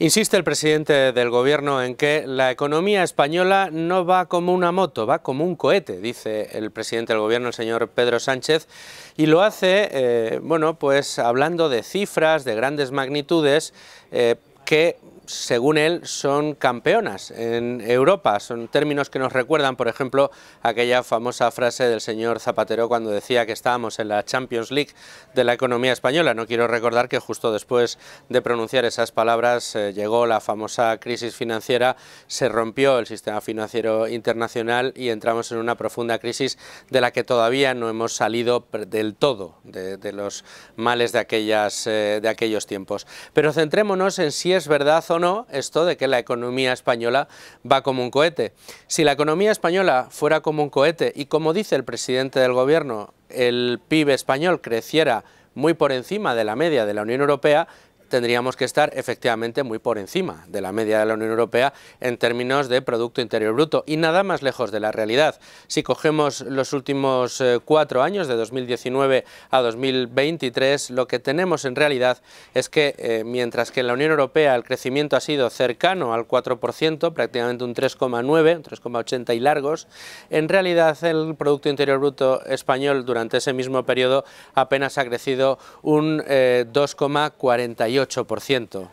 Insiste el presidente del gobierno en que la economía española no va como una moto, va como un cohete, dice el presidente del gobierno, el señor Pedro Sánchez, y lo hace, eh, bueno, pues hablando de cifras, de grandes magnitudes, eh, que según él, son campeonas en Europa. Son términos que nos recuerdan, por ejemplo, aquella famosa frase del señor Zapatero cuando decía que estábamos en la Champions League de la economía española. No quiero recordar que justo después de pronunciar esas palabras eh, llegó la famosa crisis financiera, se rompió el sistema financiero internacional y entramos en una profunda crisis de la que todavía no hemos salido del todo, de, los males de, aquellas, eh, de aquellos tiempos. Pero centrémonos en si es verdad no esto de que la economía española va como un cohete. Si la economía española fuera como un cohete y como dice el presidente del gobierno, el PIB español creciera muy por encima de la media de la Unión Europea, tendríamos que estar efectivamente muy por encima de la media de la Unión Europea en términos de Producto Interior Bruto y nada más lejos de la realidad. Si cogemos los últimos eh, cuatro años, de 2019 a 2023, lo que tenemos en realidad es que eh, mientras que en la Unión Europea el crecimiento ha sido cercano al 4%, prácticamente un 3,9, 3,80 y largos, en realidad el Producto Interior Bruto español durante ese mismo periodo apenas ha crecido un 2,48 eh, 38%.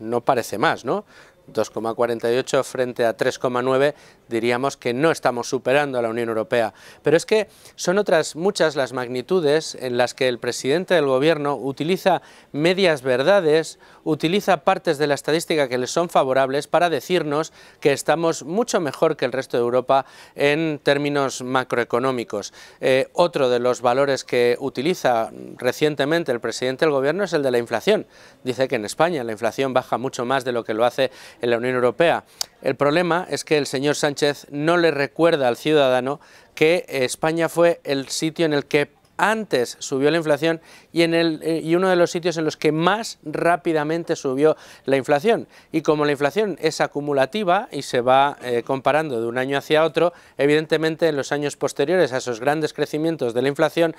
No parece más, ¿no? 2,48 frente a 3,9, diríamos que no estamos superando a la Unión Europea. Pero es que son otras muchas las magnitudes en las que el presidente del gobierno utiliza medias verdades, utiliza partes de la estadística que les son favorables para decirnos que estamos mucho mejor que el resto de Europa en términos macroeconómicos. Eh, otro de los valores que utiliza recientemente el presidente del gobierno es el de la inflación. Dice que en España la inflación baja mucho más de lo que lo hace en la Unión Europea. El problema es que el señor Sánchez no le recuerda al ciudadano que España fue el sitio en el que antes subió la inflación y, en el, eh, uno de los sitios en los que más rápidamente subió la inflación. Y como la inflación es acumulativa y se va eh, comparando de un año hacia otro, evidentemente en los años posteriores a esos grandes crecimientos de la inflación,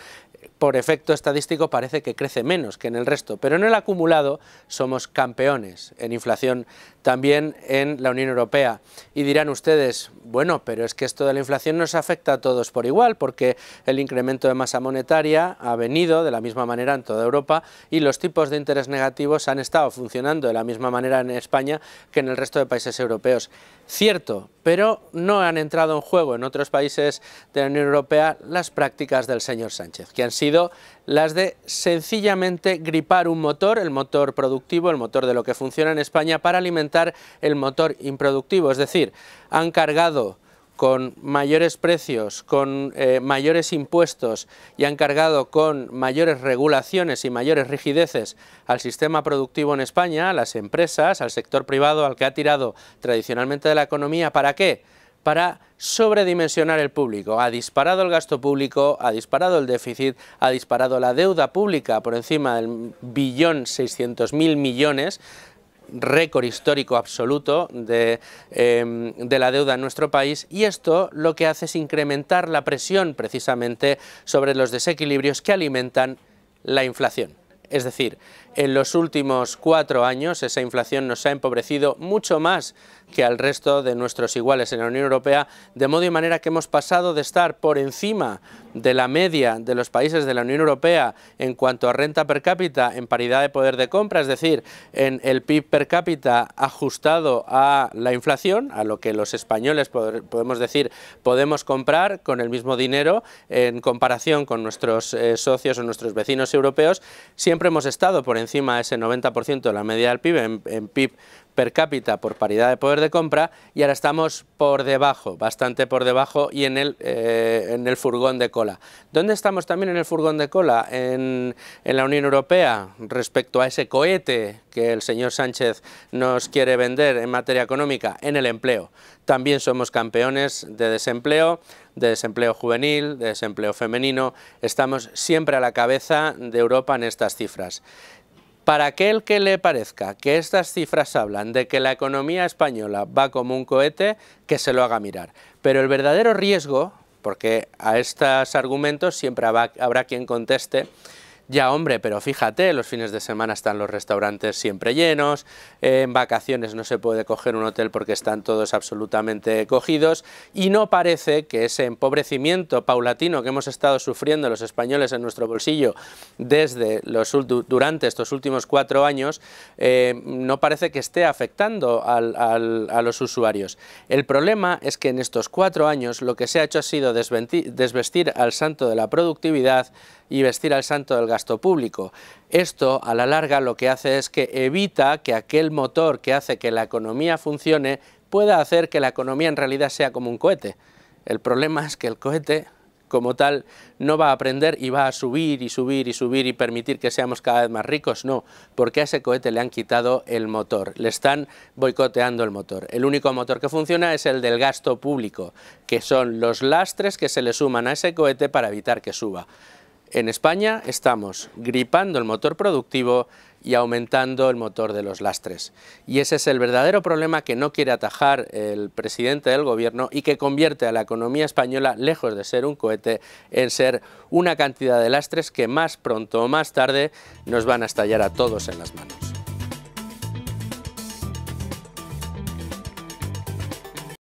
por efecto estadístico parece que crece menos que en el resto, pero en el acumulado somos campeones en inflación también en la Unión Europea. Y dirán ustedes, bueno, pero es que esto de la inflación nos afecta a todos por igual, porque el incremento de masa monetaria ha venido de la misma manera toda Europa y los tipos de interés negativos han estado funcionando de la misma manera en España que en el resto de países europeos. Cierto, pero no han entrado en juego en otros países de la Unión Europea las prácticas del señor Sánchez, que han sido las de sencillamente gripar un motor, el motor productivo, el motor de lo que funciona en España, para alimentar el motor improductivo. Es decir, han cargado con mayores precios, con eh, mayores impuestos y han cargado con mayores regulaciones y mayores rigideces al sistema productivo en España, a las empresas, al sector privado, al que ha tirado tradicionalmente de la economía. ¿Para qué? Para sobredimensionar el público. Ha disparado el gasto público, ha disparado el déficit, ha disparado la deuda pública por encima del billón 600 mil millones récord histórico absoluto de, em, de, la deuda en nuestro país y esto lo que hace es incrementar la presión precisamente sobre los desequilibrios que alimentan la inflación. Es decir, en los últimos cuatro años esa inflación nos ha empobrecido mucho más que al resto de nuestros iguales en la Unión Europea, de modo y manera que hemos pasado de estar por encima de la media de los países de la Unión Europea en cuanto a renta per cápita en paridad de poder de compra, es decir, en el PIB per cápita ajustado a la inflación, a lo que los españoles podemos decir podemos comprar con el mismo dinero en comparación con nuestros eh, socios o nuestros vecinos europeos, siempre hemos estado por encima de ese 90% de la media del PIB en, PIB per cápita por paridad de poder de compra y ahora estamos por debajo, bastante por debajo y en el, eh, en el furgón de cola. ¿Dónde estamos también en el furgón de cola? En, en, la Unión Europea respecto a ese cohete que el señor Sánchez nos quiere vender en materia económica, en el empleo. También somos campeones de desempleo, de desempleo juvenil, de desempleo femenino. Estamos siempre a la cabeza de Europa en estas cifras. Para aquel que le parezca que estas cifras hablan de que la economía española va como un cohete, que se lo haga mirar. Pero el verdadero riesgo, porque a estos argumentos siempre habrá, quien conteste, ya hombre, pero fíjate, los fines de semana están los restaurantes siempre llenos, en vacaciones no se puede coger un hotel porque están todos absolutamente cogidos y no parece que ese empobrecimiento paulatino que hemos estado sufriendo los españoles en nuestro bolsillo desde los, durante estos últimos cuatro años, eh, no parece que esté afectando a los usuarios. El problema es que en estos cuatro años lo que se ha hecho ha sido desvestir al santo de la productividad, y vestir al santo del gasto público. Esto, a la larga, lo que hace es que evita que aquel motor que hace que la economía funcione pueda hacer que la economía en realidad sea como un cohete. El problema es que el cohete como tal no va a aprender y va a subir y subir y subir y permitir que seamos cada vez más ricos, no, porque a ese cohete le han quitado el motor, le están boicoteando el motor. El único motor que funciona es el del gasto público, que son los lastres que se le suman a ese cohete para evitar que suba. En España estamos gripando el motor productivo y aumentando el motor de los lastres. Y ese es el verdadero problema que no quiere atajar el presidente del gobierno y que convierte a la economía española, lejos de ser un cohete, en ser una cantidad de lastres que más pronto o más tarde nos van a estallar a todos en las manos.